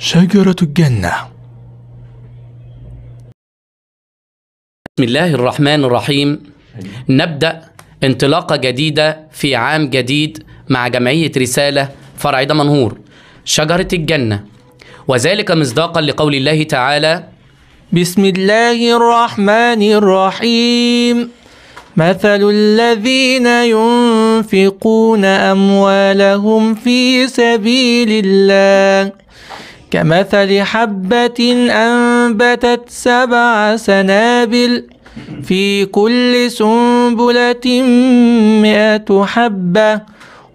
شجرة الجنة بسم الله الرحمن الرحيم نبدأ انطلاقة جديدة في عام جديد مع جمعية رسالة فرع دمنهور شجرة الجنة وذلك مصداقا لقول الله تعالى بسم الله الرحمن الرحيم مثل الذين ينفقون أموالهم في سبيل الله كمثل حبة أنبتت سبع سنابل في كل سنبلة مئة حبة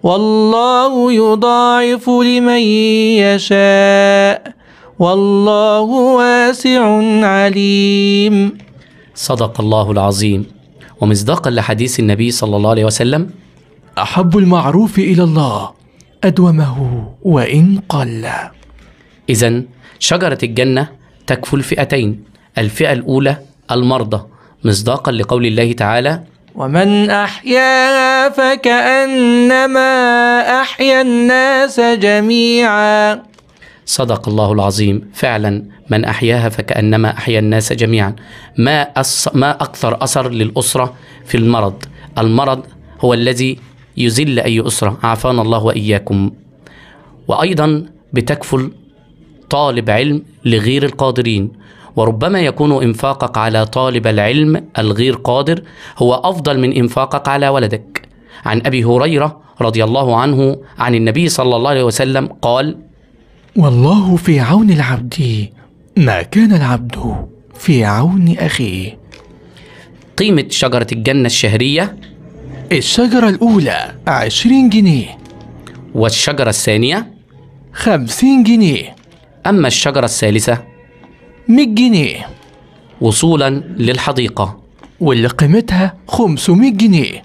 والله يضاعف لمن يشاء والله واسع عليم صدق الله العظيم ومصداقا لحديث النبي صلى الله عليه وسلم أحب المعروف إلى الله أدومه وإن قل إذا شجرة الجنة تكفل فئتين الفئة الأولى المرضى مصداقا لقول الله تعالى ومن أحياها فكأنما أحيا الناس جميعا صدق الله العظيم فعلا من أحياها فكأنما أحيا الناس جميعا ما, أص... ما أكثر أثر للأسرة في المرض المرض هو الذي يذل أي أسرة عافانا الله وإياكم وأيضا بتكفل طالب علم لغير القادرين وربما يكون انفاقك على طالب العلم الغير قادر هو افضل من انفاقك على ولدك عن ابي هريره رضي الله عنه عن النبي صلى الله عليه وسلم قال والله في عون العبد ما كان العبد في عون اخيه قيمه شجره الجنه الشهريه الشجره الاولى عشرين جنيه والشجره الثانيه خمسين جنيه أما الشجرة الثالثة 100 جنيه وصولا للحديقة واللي قيمتها 500 جنيه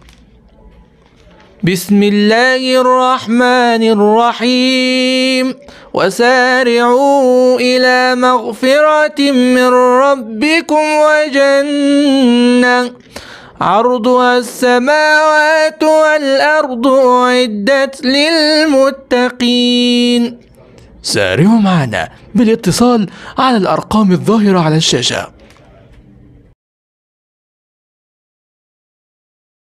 بسم الله الرحمن الرحيم وسارعوا إلى مغفرة من ربكم وجنة عرضها السماوات والأرض أعدت للمتقين سارعوا معنا بالاتصال على الأرقام الظاهرة على الشاشة